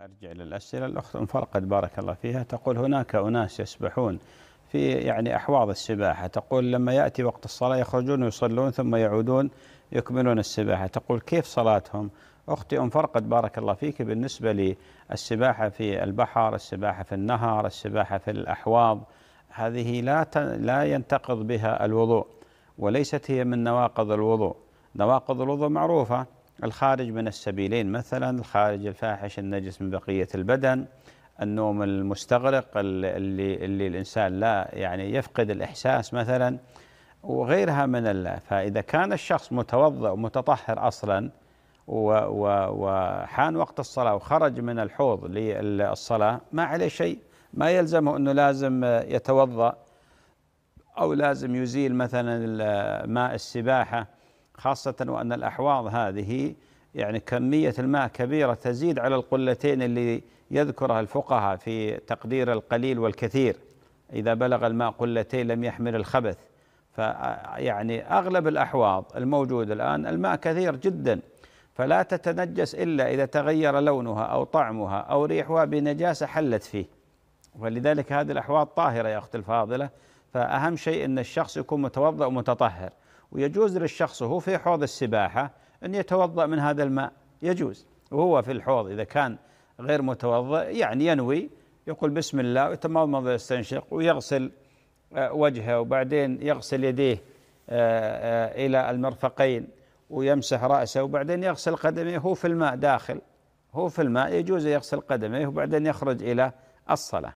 أرجع للأسئلة الأخت ام فرقد بارك الله فيها تقول هناك أناس يسبحون في يعني أحواض السباحة تقول لما يأتي وقت الصلاة يخرجون ويصلون ثم يعودون يكملون السباحة تقول كيف صلاتهم أختي ام فرقد بارك الله فيك بالنسبة للسباحة في البحر السباحة في النهر السباحة في الأحواض هذه لا لا ينتقض بها الوضوء وليست هي من نواقض الوضوء نواقض الوضوء معروفة الخارج من السبيلين مثلا الخارج الفاحش النجس من بقية البدن النوم المستغرق اللي, اللي الإنسان لا يعني يفقد الإحساس مثلا وغيرها من الله فإذا كان الشخص متوضأ ومتطهر أصلا وحان وقت الصلاة وخرج من الحوض للصلاة ما عليه شيء ما يلزمه أنه لازم يتوضأ أو لازم يزيل مثلا ماء السباحة خاصة وأن الأحواض هذه يعني كمية الماء كبيرة تزيد على القلتين اللي يذكرها الفقهاء في تقدير القليل والكثير إذا بلغ الماء قلتين لم يحمل الخبث فيعني أغلب الأحواض الموجودة الآن الماء كثير جدا فلا تتنجس إلا إذا تغير لونها أو طعمها أو ريحها بنجاسة حلت فيه ولذلك هذه الأحواض طاهرة يا أختي الفاضلة فأهم شيء أن الشخص يكون متوضأ ومتطهر ويجوز للشخص وهو في حوض السباحة أن يتوضأ من هذا الماء يجوز وهو في الحوض إذا كان غير متوضأ يعني ينوي يقول بسم الله ويتمضمض ويستنشق ويغسل آه، وجهه وبعدين يغسل يديه آه، آه، إلى المرفقين ويمسح رأسه وبعدين يغسل قدميه هو في الماء داخل هو في الماء يجوز يغسل قدميه وبعدين يخرج إلى الصلاة